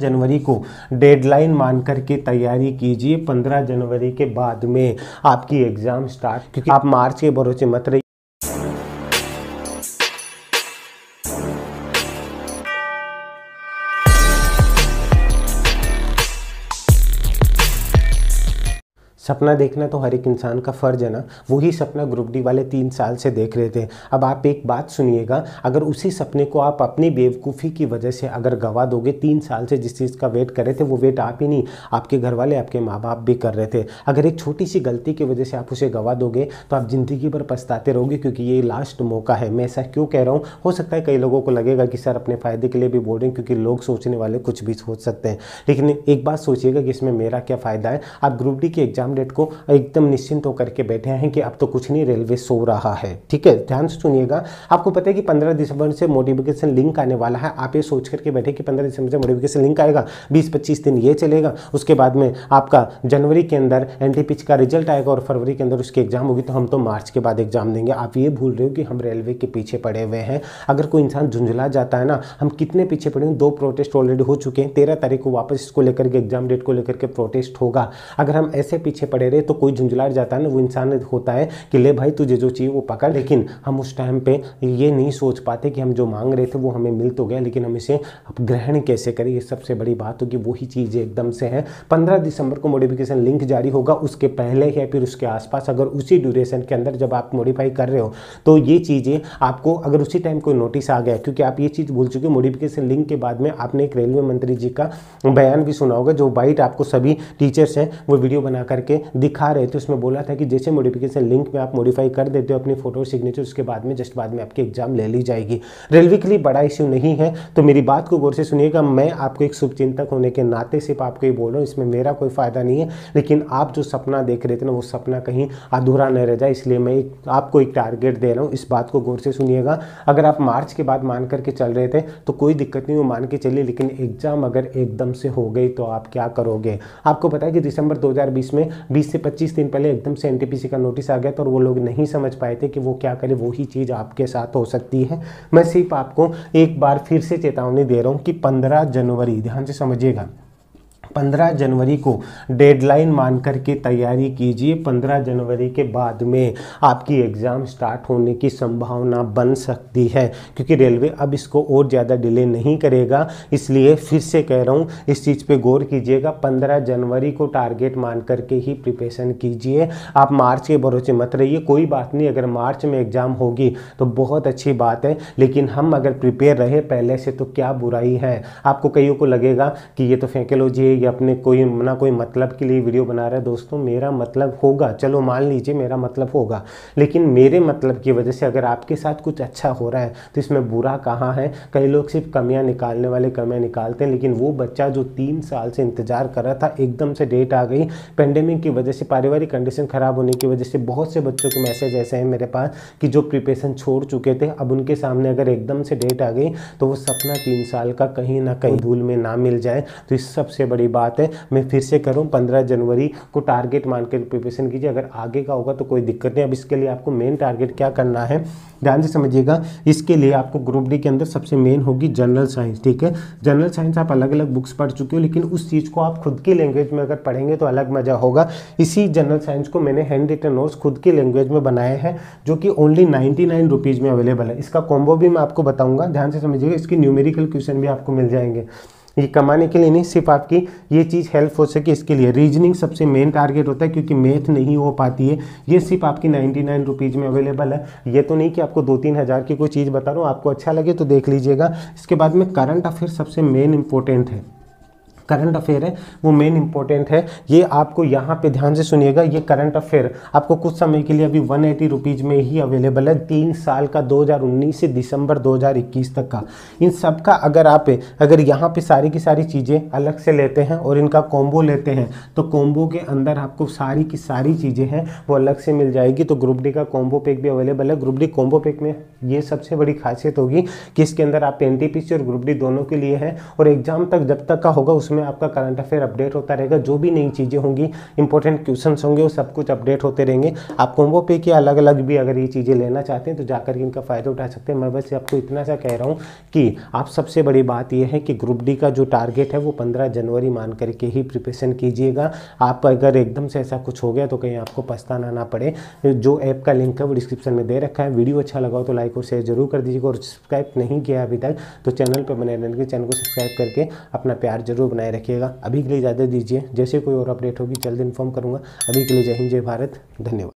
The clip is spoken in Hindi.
जनवरी को डेडलाइन मान के तैयारी कीजिए पंद्रह जनवरी के बाद में आपकी एग्ज़ाम स्टार्ट क्योंकि आप मार्च के भरोसे मत रहिए सपना देखना तो हर एक इंसान का फ़र्ज है ना वही सपना ग्रुप डी वाले तीन साल से देख रहे थे अब आप एक बात सुनिएगा अगर उसी सपने को आप अपनी बेवकूफ़ी की वजह से अगर गवा दोगे तीन साल से जिस चीज़ का वेट कर रहे थे वो वेट आप ही नहीं आपके घर वाले आपके माँ बाप भी कर रहे थे अगर एक छोटी सी गलती की वजह से आप उसे गवा दोगे तो आप ज़िंदगी भर पछताते रहोगे क्योंकि ये लास्ट मौका है मैं ऐसा क्यों कह रहा हूँ हो सकता है कई लोगों को लगेगा कि सर अपने फ़ायदे के लिए भी बोल रहे हैं क्योंकि लोग सोचने वाले कुछ भी सोच सकते हैं लेकिन एक बात सोचिएगा कि इसमें मेरा क्या फ़ायदा है आप ग्रुप डी के एग्ज़ाम कैबिनेट को एकदम निश्चिंत होकर के बैठे हैं कि अब तो कुछ नहीं रेलवे सो रहा है ठीक है ध्यान से सुनिएगा आपको पता है कि पंद्रह दिसंबर से मोटिफिकेशन लिंक आने वाला है आप ये सोच करके बैठे कि पंद्रह दिसंबर से मोटिफिकेशन लिंक आएगा बीस पच्चीस दिन ये चलेगा उसके बाद में आपका जनवरी के अंदर एन का रिजल्ट आएगा और फरवरी के अंदर उसकी एग्जाम होगी तो हम तो मार्च के बाद एग्जाम देंगे आप ये भूल रहे हो कि हम रेलवे के पीछे पड़े हुए हैं अगर कोई इंसान झुंझला जाता है ना हम कितने पीछे पड़े हैं दो प्रोटेस्ट ऑलरेडी हो चुके हैं तेरह तारीख को वापस इसको लेकर के एग्जाम डेट को लेकर के प्रोटेस्ट होगा अगर हम ऐसे पीछे पीछे पड़े रहे तो कोई झुंझुलाट जाता है ना वो इंसान होता है कि ले भाई तुझे जो चाहिए वो पकड़ लेकिन हम उस टाइम पे ये नहीं सोच पाते कि हम जो मांग रहे थे वो हमें मिल तो गया लेकिन हम इसे अब ग्रहण कैसे करें ये सबसे बड़ी बात होगी वही चीज़ एकदम से है पंद्रह दिसंबर को मॉडिफिकेशन लिंक जारी होगा उसके पहले या फिर उसके आसपास अगर उसी ड्यूरेशन के अंदर जब आप मॉडिफाई कर रहे हो तो ये चीज़ें आपको अगर उसी टाइम कोई नोटिस आ गया क्योंकि आप ये चीज़ भूल चुके हो मॉडिफिकेशन लिंक के बाद में आपने एक रेलवे मंत्री जी का बयान भी सुना होगा जो बाइट आपको सभी टीचर्स हैं वो वीडियो बना करके दिखा रहे थे उसमें बोला था कि जैसे मोडिफिकेशन लिंक में आप मॉडिफाई कर देते हो अपनी फोटो सिग्नेचर उसके बाद में जस्ट बाद में आपकी एग्जाम ले ली जाएगी रेलवे के लिए बड़ा इश्यू नहीं है तो मेरी बात को गौर से सुनिएगा मैं आपको एक शुभचिंतक होने के नाते सिर्फ आपको ये बोल रहा हूँ इसमें मेरा कोई फ़ायदा नहीं है लेकिन आप जो सपना देख रहे थे ना वो सपना कहीं अधूरा नहीं रह जाए इसलिए मैं एक आपको एक टारगेट दे रहा हूँ इस बात को गौर से सुनिएगा अगर आप मार्च के बाद मान करके चल रहे थे तो कोई दिक्कत नहीं वो मान के चलिए लेकिन एग्ज़ाम अगर एकदम से हो गई तो आप क्या करोगे आपको पता है कि दिसंबर 2020 में बीस से पच्चीस दिन पहले एकदम से एनटीपीसी का नोटिस आ गया था और वो लोग नहीं समझ पाए थे कि वो क्या करे वही चीज़ आपके साथ हो सकती है मैं सिर्फ आपको एक बार फिर से चेतावनी दे रहा हूँ कि पंद्रह जनवरी ध्यान से समझिएगा पंद्रह जनवरी को डेडलाइन मान करके तैयारी कीजिए पंद्रह जनवरी के बाद में आपकी एग्ज़ाम स्टार्ट होने की संभावना बन सकती है क्योंकि रेलवे अब इसको और ज़्यादा डिले नहीं करेगा इसलिए फिर से कह रहा हूँ इस चीज़ पे गौर कीजिएगा पंद्रह जनवरी को टारगेट मान करके ही प्रिपेशन कीजिए आप मार्च के भरोसे मत रहिए कोई बात नहीं अगर मार्च में एग्ज़ाम होगी तो बहुत अच्छी बात है लेकिन हम अगर प्रिपेयर रहे पहले से तो क्या बुराई है आपको कईयों को लगेगा कि ये तो फेंकेलोजी है अपने कोई ना कोई मतलब के लिए वीडियो बना रहा है दोस्तों मेरा मतलब होगा चलो मान लीजिए मेरा मतलब होगा लेकिन मेरे मतलब की वजह से अगर आपके साथ कुछ अच्छा हो रहा है तो इसमें बुरा कहाँ है कई लोग सिर्फ कमियाँ निकालने वाले कमियाँ निकालते हैं लेकिन वो बच्चा जो तीन साल से इंतज़ार कर रहा था एकदम से डेट आ गई पेंडेमिक की वजह से पारिवारिक कंडीशन ख़राब होने की वजह से बहुत से बच्चों के मैसेज ऐसे हैं मेरे पास कि जो प्रिपरेशन छोड़ चुके थे अब उनके सामने अगर एकदम से डेट आ गई तो वो सपना तीन साल का कहीं ना कहीं धूल में ना मिल जाए तो इस सबसे बड़ी बात है मैं फिर से करूँ पंद्रह जनवरी को टारगेट मानकर प्रिपरेशन कीजिए अगर आगे का होगा तो कोई दिक्कत नहीं अब इसके लिए आपको मेन टारगेट क्या करना है ध्यान से समझिएगा इसके लिए आपको ग्रुप डी के अंदर सबसे मेन होगी जनरल साइंस ठीक है जनरल साइंस आप अलग अलग बुक्स पढ़ चुके हो लेकिन उस चीज़ को आप खुद की लैंग्वेज में अगर पढ़ेंगे तो अलग मज़ा होगा इसी जनरल साइंस को मैंने हैंड रिटन नोट्स खुद की लैंग्वेज में बनाए हैं जो कि ओनली नाइन्टी नाइन रुपीज़ में अवेलेबल है इसका कॉम्बो भी मैं आपको बताऊँगा ध्यान से समझिएगा इसकी न्यूमेरिकल क्वेश्चन भी आपको मिल जाएंगे ये कमाने के लिए नहीं सिर्फ आपकी ये चीज़ हेल्प हो सके इसके लिए रीजनिंग सबसे मेन टारगेट होता है क्योंकि मैथ नहीं हो पाती है ये सिर्फ आपकी नाइन्टी नाइन रुपीज़ में अवेलेबल है ये तो नहीं कि आपको दो तीन हज़ार की कोई चीज़ बता रहा हूँ आपको अच्छा लगे तो देख लीजिएगा इसके बाद में करंट अफेयर सबसे मेन इंपॉर्टेंट है करंट अफेयर है वो मेन इंपॉर्टेंट है ये आपको यहाँ पे ध्यान से सुनिएगा ये करंट अफेयर आपको कुछ समय के लिए अभी वन एटी में ही अवेलेबल है तीन साल का 2019 से दिसंबर 2021 तक का इन सब का अगर आप अगर यहाँ पे सारी की सारी चीज़ें अलग से लेते हैं और इनका कॉम्बो लेते हैं तो कॉम्बो के अंदर आपको सारी की सारी चीज़ें हैं वो अलग से मिल जाएगी तो ग्रुप डी का कॉम्बो पैक भी अवेलेबल है ग्रुप डी कॉम्बो पैक में ये सबसे बड़ी खासियत होगी कि इसके अंदर आप एन और ग्रुप डी दोनों के लिए है और एग्जाम तक जब तक का होगा उसमें इसमें आपका करंट अफेयर अपडेट होता रहेगा जो भी नई चीज़ें होंगी इंपॉर्टेंट क्वेश्चन होंगे वो सब कुछ अपडेट होते रहेंगे आप कॉम्बो पे के अलग अलग भी अगर ये चीज़ें लेना चाहते हैं तो जाकर इनका फ़ायदा उठा सकते हैं मैं बस आपको इतना सा कह रहा हूँ कि आप सबसे बड़ी बात यह है कि ग्रुप डी का जो टारगेट है वो पंद्रह जनवरी मान करके ही प्रिपरेशन कीजिएगा आप अगर एकदम से ऐसा कुछ हो गया तो कहीं आपको पछताना ना पड़े जो ऐप का लिंक है वो डिस्क्रिप्शन में दे रखा है वीडियो अच्छा लगा हो तो लाइक और शेयर जरूर कर दीजिएगा और सब्सक्राइब नहीं किया अभी तक तो चैनल पर बने रहने के चैनल को सब्सक्राइब करके अपना प्यार जरूर बनाए बनाए रखिएगा अभी के लिए इजाज़त दीजिए जैसे कोई और अपडेट होगी जल्द इन्फॉर्म करूँगा अभी के लिए जय हिंद जय भारत धन्यवाद